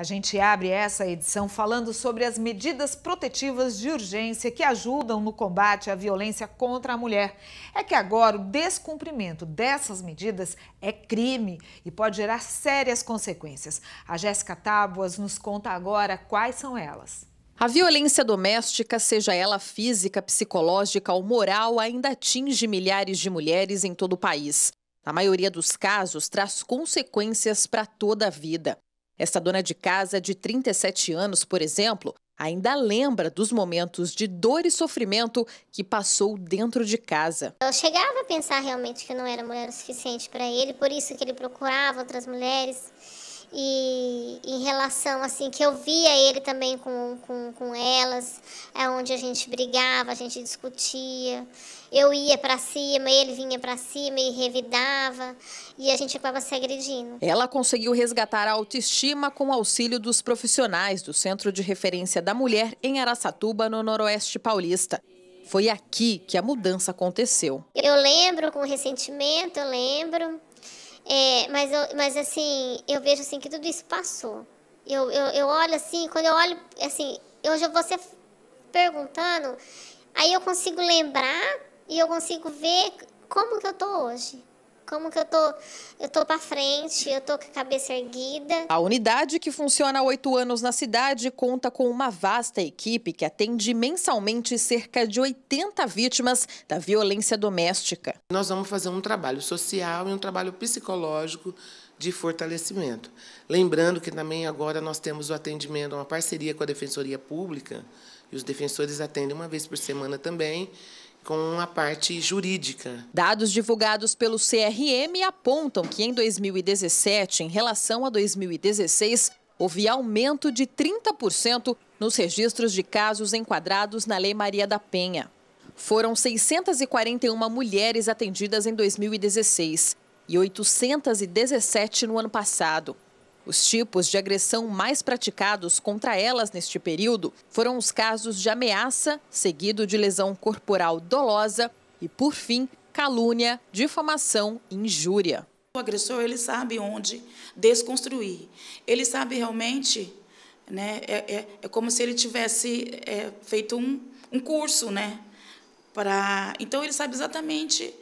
A gente abre essa edição falando sobre as medidas protetivas de urgência que ajudam no combate à violência contra a mulher. É que agora o descumprimento dessas medidas é crime e pode gerar sérias consequências. A Jéssica Tábuas nos conta agora quais são elas. A violência doméstica, seja ela física, psicológica ou moral, ainda atinge milhares de mulheres em todo o país. Na maioria dos casos, traz consequências para toda a vida. Esta dona de casa de 37 anos, por exemplo, ainda lembra dos momentos de dor e sofrimento que passou dentro de casa. Eu chegava a pensar realmente que não era mulher o suficiente para ele, por isso que ele procurava outras mulheres e em relação assim que eu via ele também com, com, com elas é onde a gente brigava a gente discutia eu ia para cima ele vinha para cima e revidava e a gente acabava se agredindo ela conseguiu resgatar a autoestima com o auxílio dos profissionais do Centro de Referência da Mulher em Araçatuba no Noroeste Paulista foi aqui que a mudança aconteceu eu lembro com ressentimento eu lembro é, mas, eu, mas assim, eu vejo assim que tudo isso passou. Eu, eu, eu olho assim, quando eu olho, assim, hoje você perguntando, aí eu consigo lembrar e eu consigo ver como que eu tô hoje. Como que eu tô, eu tô para frente, eu tô com a cabeça erguida. A unidade que funciona há oito anos na cidade conta com uma vasta equipe que atende mensalmente cerca de 80 vítimas da violência doméstica. Nós vamos fazer um trabalho social e um trabalho psicológico de fortalecimento. Lembrando que também agora nós temos o atendimento, uma parceria com a Defensoria Pública, e os defensores atendem uma vez por semana também, com a parte jurídica. Dados divulgados pelo CRM apontam que em 2017, em relação a 2016, houve aumento de 30% nos registros de casos enquadrados na Lei Maria da Penha. Foram 641 mulheres atendidas em 2016 e 817 no ano passado. Os tipos de agressão mais praticados contra elas neste período foram os casos de ameaça, seguido de lesão corporal dolosa e, por fim, calúnia, difamação e injúria. O agressor ele sabe onde desconstruir. Ele sabe realmente, né? É, é, é como se ele tivesse é, feito um, um curso, né? Pra... Então ele sabe exatamente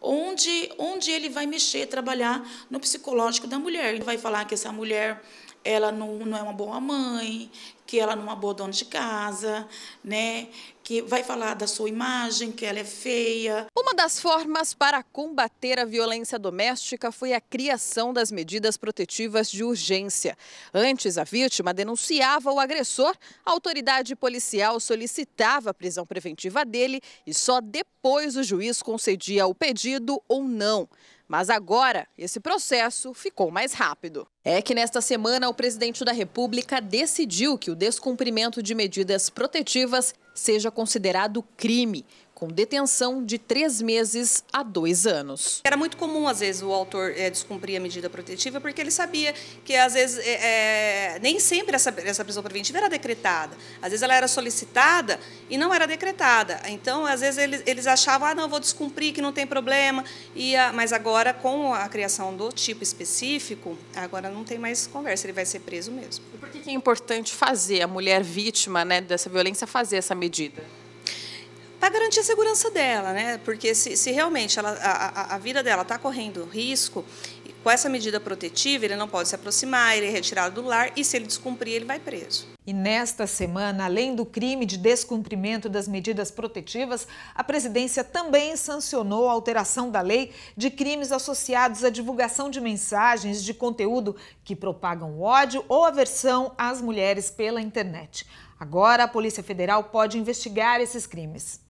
onde, onde ele vai mexer, trabalhar no psicológico da mulher. Ele vai falar que essa mulher ela não, não é uma boa mãe, que ela não é uma boa dona de casa, né? que vai falar da sua imagem, que ela é feia. Uma das formas para combater a violência doméstica foi a criação das medidas protetivas de urgência. Antes, a vítima denunciava o agressor, a autoridade policial solicitava a prisão preventiva dele e só depois o juiz concedia o pedido ou não. Mas agora, esse processo ficou mais rápido. É que nesta semana, o presidente da República decidiu que o descumprimento de medidas protetivas seja considerado crime, com detenção de três meses a dois anos. Era muito comum, às vezes, o autor é, descumprir a medida protetiva, porque ele sabia que, às vezes, é, é, nem sempre essa, essa prisão preventiva era decretada. Às vezes, ela era solicitada e não era decretada. Então, às vezes, eles, eles achavam, ah, não, vou descumprir, que não tem problema. E mas agora, com a criação do tipo específico, agora não tem mais conversa, ele vai ser preso mesmo. E por que é importante fazer a mulher vítima né, dessa violência fazer essa medida? para garantir a segurança dela, né? Porque se, se realmente ela, a, a, vida dela está correndo risco, com essa medida protetiva, ele não pode se aproximar, ele é retirado do lar e, se ele descumprir, ele vai preso. E nesta semana, além do crime de descumprimento das medidas protetivas, a presidência também sancionou a alteração da lei de crimes associados à divulgação de mensagens de conteúdo que propagam ódio ou aversão às mulheres pela internet. Agora, a Polícia Federal pode investigar esses crimes.